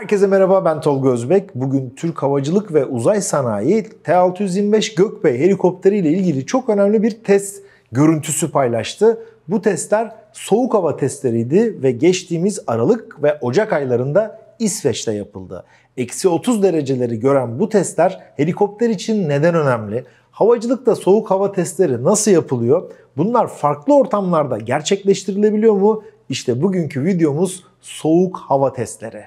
Herkese merhaba ben Tolga Özbek. Bugün Türk Havacılık ve Uzay Sanayi T-625 Gökbey helikopteri ile ilgili çok önemli bir test görüntüsü paylaştı. Bu testler soğuk hava testleriydi ve geçtiğimiz Aralık ve Ocak aylarında İsveç'te yapıldı. Eksi 30 dereceleri gören bu testler helikopter için neden önemli? Havacılıkta soğuk hava testleri nasıl yapılıyor? Bunlar farklı ortamlarda gerçekleştirilebiliyor mu? İşte bugünkü videomuz soğuk hava testleri.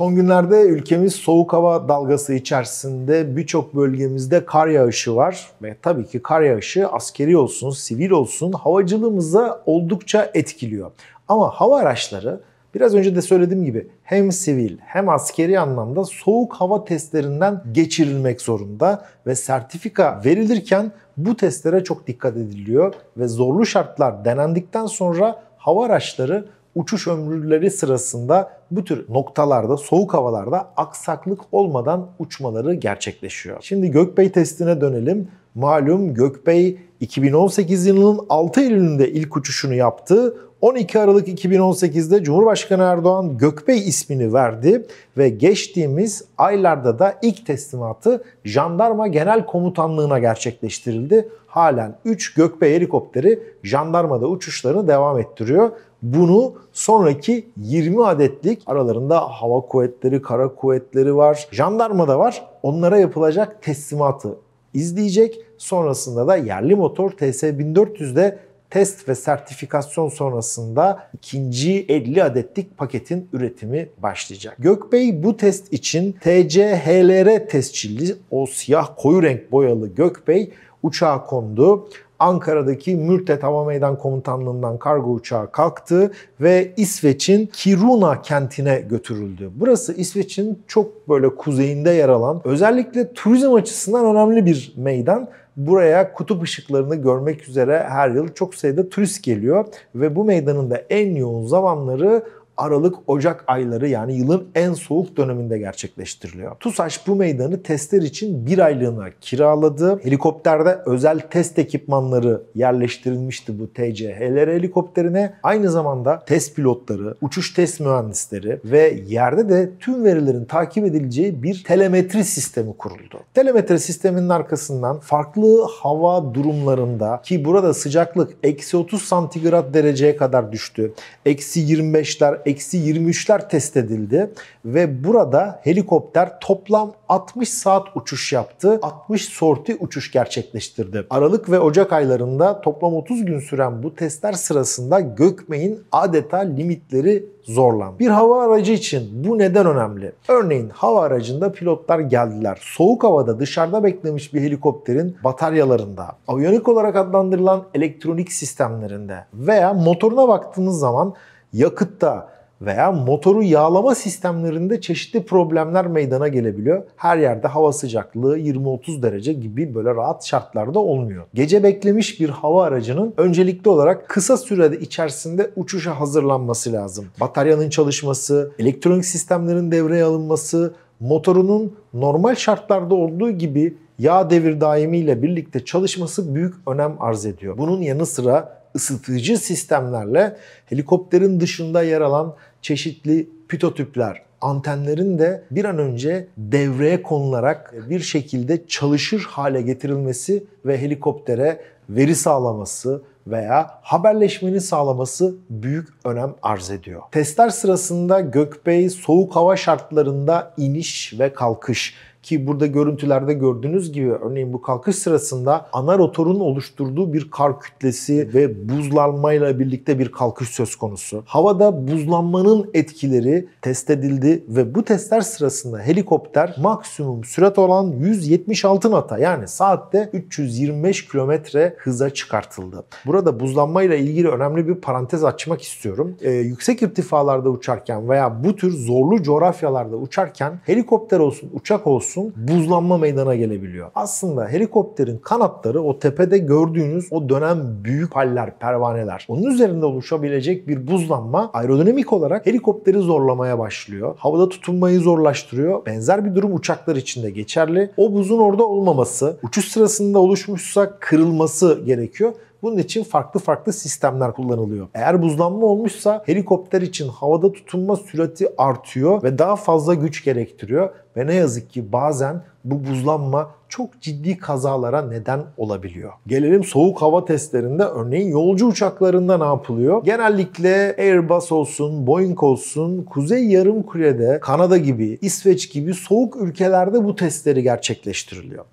Son günlerde ülkemiz soğuk hava dalgası içerisinde birçok bölgemizde kar yağışı var ve tabii ki kar yağışı askeri olsun, sivil olsun havacılığımıza oldukça etkiliyor. Ama hava araçları biraz önce de söylediğim gibi hem sivil hem askeri anlamda soğuk hava testlerinden geçirilmek zorunda ve sertifika verilirken bu testlere çok dikkat ediliyor ve zorlu şartlar denendikten sonra hava araçları uçuş ömürleri sırasında bu tür noktalarda, soğuk havalarda aksaklık olmadan uçmaları gerçekleşiyor. Şimdi Gökbey testine dönelim. Malum Gökbey 2018 yılının 6 Eylül'ünde ilk uçuşunu yaptı. 12 Aralık 2018'de Cumhurbaşkanı Erdoğan Gökbey ismini verdi ve geçtiğimiz aylarda da ilk teslimatı Jandarma Genel Komutanlığı'na gerçekleştirildi. Halen 3 Gökbey helikopteri jandarmada uçuşlarını devam ettiriyor. Bunu sonraki 20 adetlik aralarında hava kuvvetleri, kara kuvvetleri var, Jandarma'da var. Onlara yapılacak teslimatı izleyecek. Sonrasında da yerli motor TS1400'de test ve sertifikasyon sonrasında ikinci 50 adetlik paketin üretimi başlayacak. Gökbey bu test için TCHLR tescilli o siyah koyu renk boyalı Gökbey uçağa kondu. Ankara'daki Mürtet Hava Meydan Komutanlığı'ndan kargo uçağı kalktı ve İsveç'in Kiruna kentine götürüldü. Burası İsveç'in çok böyle kuzeyinde yer alan özellikle turizm açısından önemli bir meydan. Buraya kutup ışıklarını görmek üzere her yıl çok sayıda turist geliyor ve bu meydanın da en yoğun zamanları Aralık, Ocak ayları yani yılın en soğuk döneminde gerçekleştiriliyor. TUSAŞ bu meydanı testler için bir aylığına kiraladı. Helikopterde özel test ekipmanları yerleştirilmişti bu TCH'ler helikopterine. Aynı zamanda test pilotları, uçuş test mühendisleri ve yerde de tüm verilerin takip edileceği bir telemetri sistemi kuruldu. Telemetri sisteminin arkasından farklı hava durumlarında ki burada sıcaklık eksi 30 santigrat dereceye kadar düştü. Eksi 25'ler, eksi 23'ler test edildi ve burada helikopter toplam 60 saat uçuş yaptı. 60 sorti uçuş gerçekleştirdi. Aralık ve Ocak aylarında toplam 30 gün süren bu testler sırasında Gökmey'in adeta limitleri zorlandı. Bir hava aracı için bu neden önemli? Örneğin hava aracında pilotlar geldiler. Soğuk havada dışarıda beklemiş bir helikopterin bataryalarında, aviyonik olarak adlandırılan elektronik sistemlerinde veya motoruna baktığınız zaman yakıtta veya motoru yağlama sistemlerinde çeşitli problemler meydana gelebiliyor. Her yerde hava sıcaklığı 20-30 derece gibi böyle rahat şartlarda olmuyor. Gece beklemiş bir hava aracının öncelikli olarak kısa sürede içerisinde uçuşa hazırlanması lazım. Bataryanın çalışması, elektronik sistemlerin devreye alınması, motorunun normal şartlarda olduğu gibi yağ devir daimiyle birlikte çalışması büyük önem arz ediyor. Bunun yanı sıra ısıtıcı sistemlerle helikopterin dışında yer alan çeşitli pitotüpler, antenlerin de bir an önce devreye konularak bir şekilde çalışır hale getirilmesi ve helikoptere veri sağlaması veya haberleşmenin sağlaması büyük önem arz ediyor. Testler sırasında gökbey soğuk hava şartlarında iniş ve kalkış ki burada görüntülerde gördüğünüz gibi örneğin bu kalkış sırasında ana rotorun oluşturduğu bir kar kütlesi ve buzlanmayla birlikte bir kalkış söz konusu. Havada buzlanmanın etkileri test edildi ve bu testler sırasında helikopter maksimum sürat olan 176 nata yani saatte 325 kilometre hıza çıkartıldı. Burada buzlanmayla ilgili önemli bir parantez açmak istiyorum. Ee, yüksek irtifalarda uçarken veya bu tür zorlu coğrafyalarda uçarken helikopter olsun, uçak olsun olsun buzlanma meydana gelebiliyor. Aslında helikopterin kanatları o tepede gördüğünüz o dönem büyük paller, pervaneler. Onun üzerinde oluşabilecek bir buzlanma aerodinamik olarak helikopteri zorlamaya başlıyor. Havada tutunmayı zorlaştırıyor. Benzer bir durum uçaklar için de geçerli. O buzun orada olmaması, uçuş sırasında oluşmuşsa kırılması gerekiyor bunun için farklı farklı sistemler kullanılıyor. Eğer buzlanma olmuşsa helikopter için havada tutunma sürati artıyor ve daha fazla güç gerektiriyor ve ne yazık ki bazen bu buzlanma çok ciddi kazalara neden olabiliyor. Gelelim soğuk hava testlerinde örneğin yolcu uçaklarında ne yapılıyor? Genellikle Airbus olsun, Boeing olsun, Kuzey Yarımküre'de, Kanada gibi, İsveç gibi soğuk ülkelerde bu testleri gerçekleştiriliyor.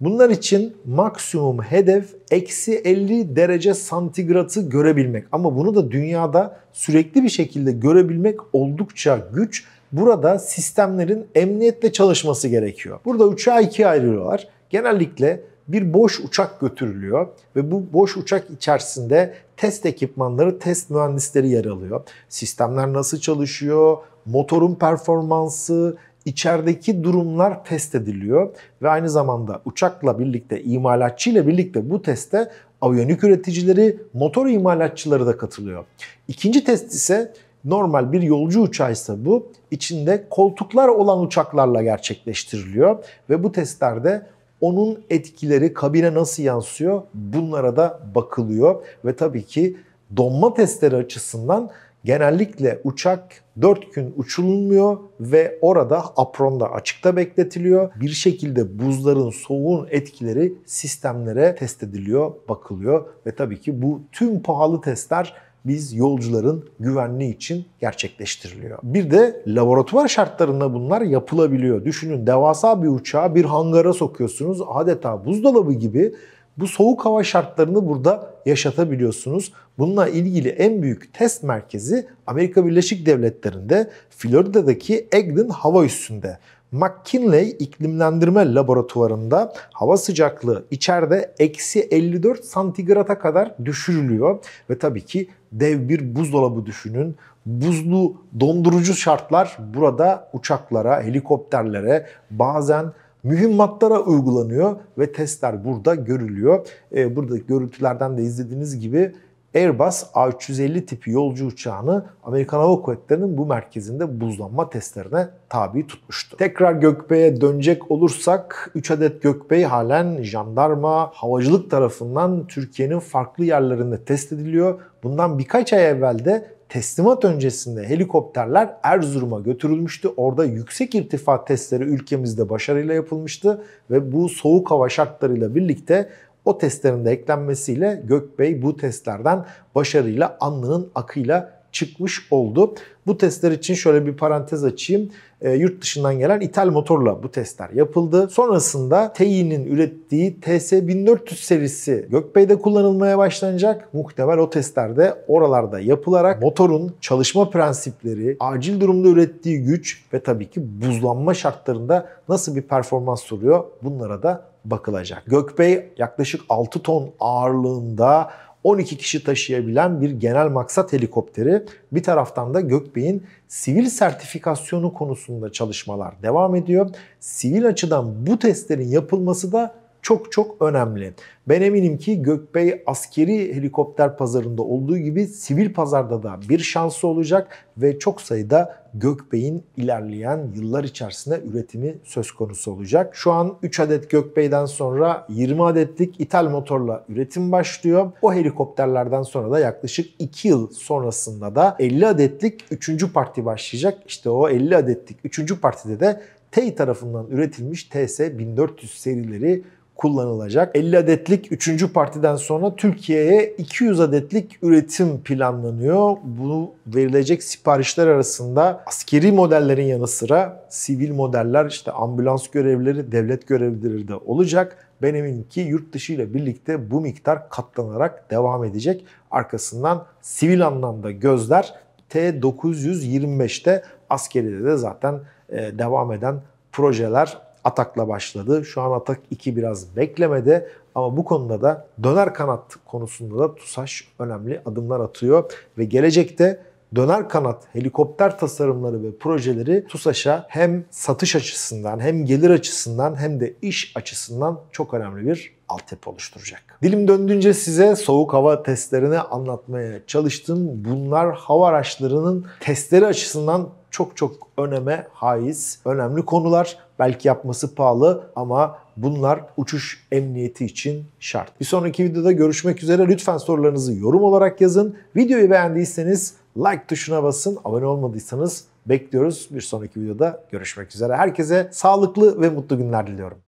Bunlar için maksimum hedef eksi 50 derece santigratı görebilmek. Ama bunu da dünyada sürekli bir şekilde görebilmek oldukça güç. Burada sistemlerin emniyetle çalışması gerekiyor. Burada uçağı ikiye ayırıyorlar. Genellikle bir boş uçak götürülüyor ve bu boş uçak içerisinde test ekipmanları, test mühendisleri yer alıyor. Sistemler nasıl çalışıyor, motorun performansı, içerideki durumlar test ediliyor ve aynı zamanda uçakla birlikte, imalatçı ile birlikte bu teste aviyonik üreticileri, motor imalatçıları da katılıyor. İkinci test ise normal bir yolcu uçağıysa bu içinde koltuklar olan uçaklarla gerçekleştiriliyor ve bu testlerde onun etkileri kabine nasıl yansıyor bunlara da bakılıyor ve tabii ki donma testleri açısından genellikle uçak 4 gün uçulmuyor ve orada apronda açıkta bekletiliyor. Bir şekilde buzların soğuğun etkileri sistemlere test ediliyor, bakılıyor ve tabii ki bu tüm pahalı testler biz yolcuların güvenliği için gerçekleştiriliyor. Bir de laboratuvar şartlarında bunlar yapılabiliyor. Düşünün devasa bir uçağı bir hangara sokuyorsunuz. Adeta buzdolabı gibi bu soğuk hava şartlarını burada yaşatabiliyorsunuz. Bununla ilgili en büyük test merkezi Amerika Birleşik Devletleri'nde Florida'daki Eglin Hava Üssü'nde. McKinley iklimlendirme laboratuvarında hava sıcaklığı içeride eksi 54 santigrata kadar düşürülüyor. Ve tabii ki dev bir buzdolabı düşünün. Buzlu dondurucu şartlar burada uçaklara, helikopterlere, bazen mühimmatlara uygulanıyor ve testler burada görülüyor. E, burada görüntülerden de izlediğiniz gibi Airbus A350 tipi yolcu uçağını Amerikan Hava Kuvvetleri'nin bu merkezinde buzlanma testlerine tabi tutmuştu. Tekrar Gökbey'e dönecek olursak 3 adet Gökbey halen jandarma, havacılık tarafından Türkiye'nin farklı yerlerinde test ediliyor. Bundan birkaç ay evvel de teslimat öncesinde helikopterler Erzurum'a götürülmüştü. Orada yüksek irtifa testleri ülkemizde başarıyla yapılmıştı ve bu soğuk hava şartlarıyla birlikte o testlerin de eklenmesiyle Gökbey bu testlerden başarıyla alnının akıyla çıkmış oldu. Bu testler için şöyle bir parantez açayım. E, yurt dışından gelen ithal motorla bu testler yapıldı. Sonrasında TEİ'nin ürettiği TS1400 serisi Gökbey'de kullanılmaya başlanacak. Muhtemel o testlerde oralarda yapılarak motorun çalışma prensipleri, acil durumda ürettiği güç ve tabii ki buzlanma şartlarında nasıl bir performans soruyor bunlara da bakılacak. Gökbey yaklaşık 6 ton ağırlığında 12 kişi taşıyabilen bir genel maksat helikopteri bir taraftan da Gökbey'in sivil sertifikasyonu konusunda çalışmalar devam ediyor. Sivil açıdan bu testlerin yapılması da çok çok önemli. Ben eminim ki Gökbey askeri helikopter pazarında olduğu gibi sivil pazarda da bir şansı olacak ve çok sayıda Gökbey'in ilerleyen yıllar içerisinde üretimi söz konusu olacak. Şu an 3 adet Gökbey'den sonra 20 adetlik ithal motorla üretim başlıyor. O helikopterlerden sonra da yaklaşık 2 yıl sonrasında da 50 adetlik 3. parti başlayacak. İşte o 50 adetlik 3. partide de T tarafından üretilmiş TS 1400 serileri kullanılacak. 50 adetlik 3. partiden sonra Türkiye'ye 200 adetlik üretim planlanıyor. Bu verilecek siparişler arasında askeri modellerin yanı sıra sivil modeller işte ambulans görevlileri, devlet görevlileri de olacak. Ben eminim ki yurt dışı ile birlikte bu miktar katlanarak devam edecek. Arkasından sivil anlamda gözler T925'te askeride de zaten e, devam eden projeler Atak'la başladı. Şu an Atak 2 biraz beklemede ama bu konuda da döner kanat konusunda da TUSAŞ önemli adımlar atıyor ve gelecekte döner kanat, helikopter tasarımları ve projeleri TUSAŞ'a hem satış açısından hem gelir açısından hem de iş açısından çok önemli bir altyapı oluşturacak. Dilim döndüğünce size soğuk hava testlerini anlatmaya çalıştım. Bunlar hava araçlarının testleri açısından çok çok öneme haiz, önemli konular. Belki yapması pahalı ama bunlar uçuş emniyeti için şart. Bir sonraki videoda görüşmek üzere. Lütfen sorularınızı yorum olarak yazın. Videoyu beğendiyseniz like tuşuna basın. Abone olmadıysanız bekliyoruz. Bir sonraki videoda görüşmek üzere. Herkese sağlıklı ve mutlu günler diliyorum.